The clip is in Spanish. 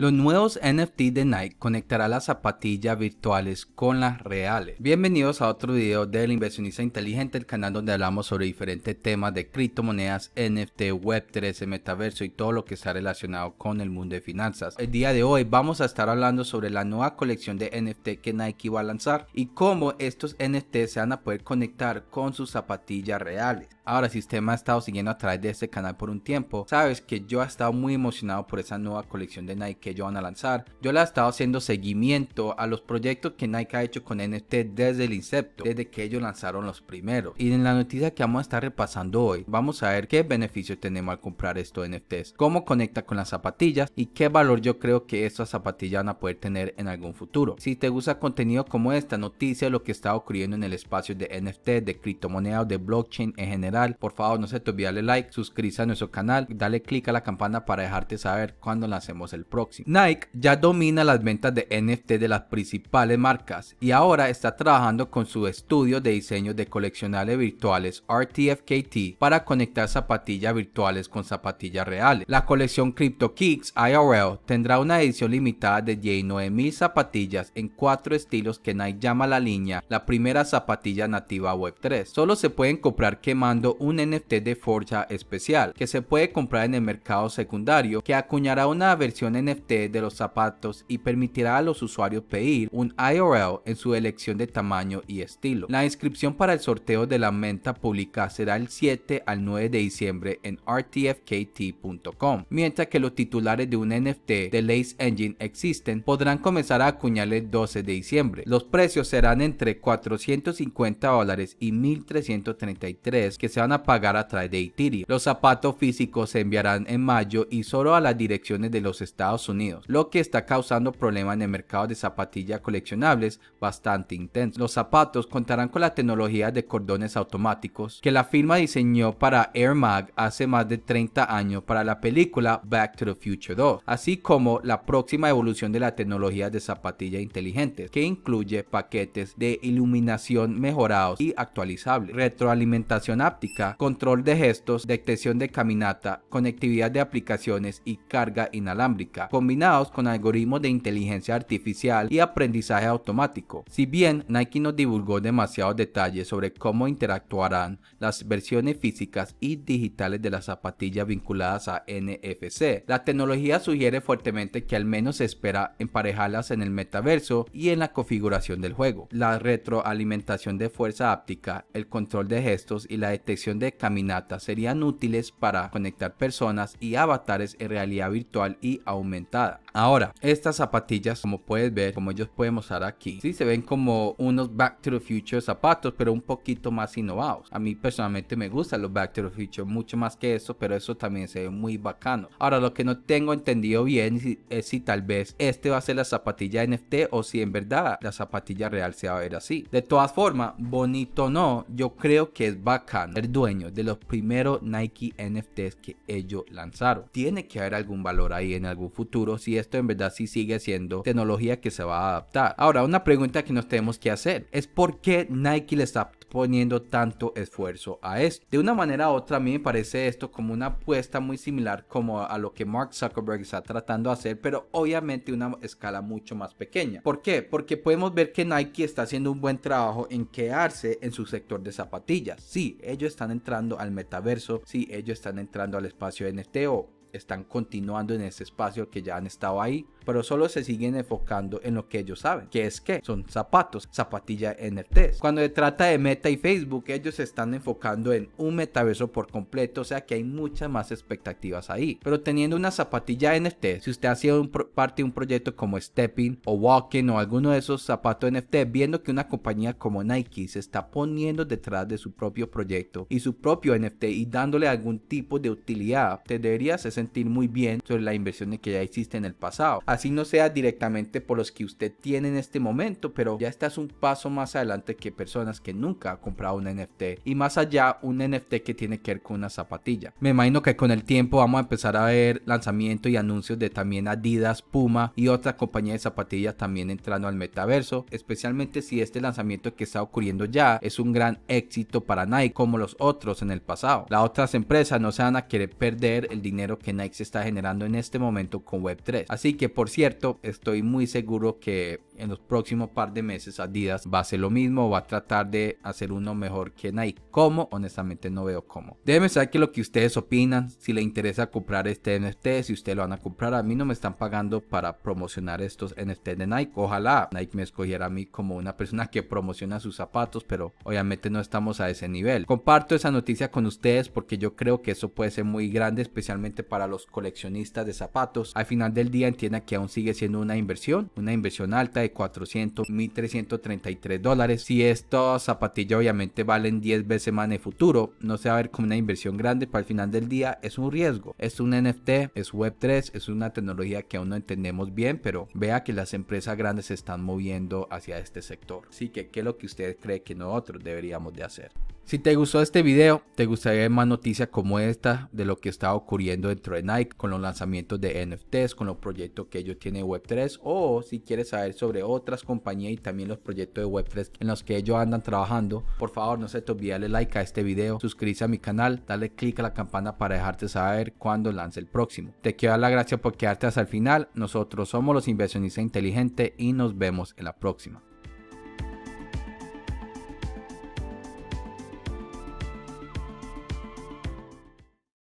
Los nuevos NFT de Nike conectará las zapatillas virtuales con las reales. Bienvenidos a otro video del inversionista inteligente, el canal donde hablamos sobre diferentes temas de criptomonedas, NFT, web 13 metaverso y todo lo que está relacionado con el mundo de finanzas. El día de hoy vamos a estar hablando sobre la nueva colección de NFT que Nike va a lanzar y cómo estos NFT se van a poder conectar con sus zapatillas reales. Ahora, si usted me ha estado siguiendo a través de este canal por un tiempo, sabes que yo he estado muy emocionado por esa nueva colección de Nike ellos van a lanzar. Yo le he estado haciendo seguimiento a los proyectos que Nike ha hecho con NFT desde el incepto, desde que ellos lanzaron los primeros. Y en la noticia que vamos a estar repasando hoy, vamos a ver qué beneficios tenemos al comprar estos NFTs, cómo conecta con las zapatillas y qué valor yo creo que estas zapatillas van a poder tener en algún futuro. Si te gusta contenido como esta noticia, lo que está ocurriendo en el espacio de NFT, de criptomonedas de blockchain en general, por favor no se te olvide darle like, suscríbete a nuestro canal, dale click a la campana para dejarte saber cuando lancemos el próximo. Nike ya domina las ventas de NFT de las principales marcas y ahora está trabajando con su estudio de diseño de coleccionales virtuales RTFKT para conectar zapatillas virtuales con zapatillas reales. La colección CryptoKicks IRL tendrá una edición limitada de 9000 zapatillas en cuatro estilos que Nike llama la línea la primera zapatilla nativa Web3. Solo se pueden comprar quemando un NFT de Forja especial que se puede comprar en el mercado secundario que acuñará una versión NFT de los zapatos y permitirá a los usuarios pedir un IRL en su elección de tamaño y estilo. La inscripción para el sorteo de la menta pública será el 7 al 9 de diciembre en rtfkt.com, mientras que los titulares de un NFT de Lace Engine existen podrán comenzar a acuñarle el 12 de diciembre. Los precios serán entre 450 y 1333 que se van a pagar a través de Ethereum. Los zapatos físicos se enviarán en mayo y solo a las direcciones de los Estados Unidos. Unidos, lo que está causando problemas en el mercado de zapatillas coleccionables bastante intensos. Los zapatos contarán con la tecnología de cordones automáticos que la firma diseñó para Air Mag hace más de 30 años para la película Back to the Future 2, así como la próxima evolución de la tecnología de zapatillas inteligentes, que incluye paquetes de iluminación mejorados y actualizables, retroalimentación áptica, control de gestos, detección de caminata, conectividad de aplicaciones y carga inalámbrica combinados con algoritmos de inteligencia artificial y aprendizaje automático. Si bien Nike no divulgó demasiados detalles sobre cómo interactuarán las versiones físicas y digitales de las zapatillas vinculadas a NFC, la tecnología sugiere fuertemente que al menos se espera emparejarlas en el metaverso y en la configuración del juego. La retroalimentación de fuerza áptica, el control de gestos y la detección de caminata serían útiles para conectar personas y avatares en realidad virtual y aumentar. limitada. Ahora, estas zapatillas, como puedes ver, como ellos pueden mostrar aquí, sí se ven como unos Back to the Future zapatos, pero un poquito más innovados. A mí personalmente me gustan los Back to the Future mucho más que eso, pero eso también se ve muy bacano. Ahora, lo que no tengo entendido bien es si tal vez este va a ser la zapatilla NFT o si en verdad la zapatilla real se va a ver así. De todas formas, bonito o no, yo creo que es bacano el dueño de los primeros Nike NFTs que ellos lanzaron. Tiene que haber algún valor ahí en algún futuro si es esto en verdad sí sigue siendo tecnología que se va a adaptar. Ahora, una pregunta que nos tenemos que hacer es por qué Nike le está poniendo tanto esfuerzo a esto. De una manera u otra a mí me parece esto como una apuesta muy similar como a lo que Mark Zuckerberg está tratando de hacer, pero obviamente una escala mucho más pequeña. ¿Por qué? Porque podemos ver que Nike está haciendo un buen trabajo en quedarse en su sector de zapatillas. Sí, ellos están entrando al metaverso, sí, ellos están entrando al espacio NTO están continuando en ese espacio que ya han estado ahí, pero solo se siguen enfocando en lo que ellos saben, que es que son zapatos, zapatilla NFTs. Cuando se trata de Meta y Facebook, ellos se están enfocando en un metaverso por completo, o sea que hay muchas más expectativas ahí. Pero teniendo una zapatilla NFT, si usted ha sido parte de un proyecto como Stepping o Walking o alguno de esos zapatos NFT, viendo que una compañía como Nike se está poniendo detrás de su propio proyecto y su propio NFT y dándole algún tipo de utilidad, te deberías muy bien sobre las inversiones que ya existe en el pasado. Así no sea directamente por los que usted tiene en este momento, pero ya estás un paso más adelante que personas que nunca han comprado un NFT y más allá un NFT que tiene que ver con una zapatilla. Me imagino que con el tiempo vamos a empezar a ver lanzamientos y anuncios de también Adidas, Puma y otras compañías de zapatillas también entrando al metaverso, especialmente si este lanzamiento que está ocurriendo ya es un gran éxito para Nike como los otros en el pasado. Las otras empresas no se van a querer perder el dinero que Nike se está generando en este momento con Web3. Así que por cierto, estoy muy seguro que en los próximos par de meses Adidas va a hacer lo mismo, va a tratar de hacer uno mejor que Nike. como Honestamente no veo cómo. Déjenme saber que lo que ustedes opinan, si le interesa comprar este NFT, si ustedes lo van a comprar, a mí no me están pagando para promocionar estos NFT de Nike. Ojalá Nike me escogiera a mí como una persona que promociona sus zapatos, pero obviamente no estamos a ese nivel. Comparto esa noticia con ustedes porque yo creo que eso puede ser muy grande, especialmente para para los coleccionistas de zapatos, al final del día entienda que aún sigue siendo una inversión, una inversión alta de 400, 1333 dólares. Si estos zapatillas obviamente valen 10 veces más en el futuro, no se va a ver como una inversión grande, para el final del día es un riesgo. Es un NFT, es Web3, es una tecnología que aún no entendemos bien, pero vea que las empresas grandes se están moviendo hacia este sector. Así que, ¿qué es lo que ustedes cree que nosotros deberíamos de hacer? Si te gustó este video, te gustaría ver más noticias como esta de lo que está ocurriendo dentro de Nike con los lanzamientos de NFTs, con los proyectos que ellos tienen en Web3 o si quieres saber sobre otras compañías y también los proyectos de Web3 en los que ellos andan trabajando, por favor no se te olvide darle like a este video, suscríbete a mi canal, dale click a la campana para dejarte saber cuando lance el próximo. Te quiero dar la gracia por quedarte hasta el final, nosotros somos los inversionistas inteligentes y nos vemos en la próxima.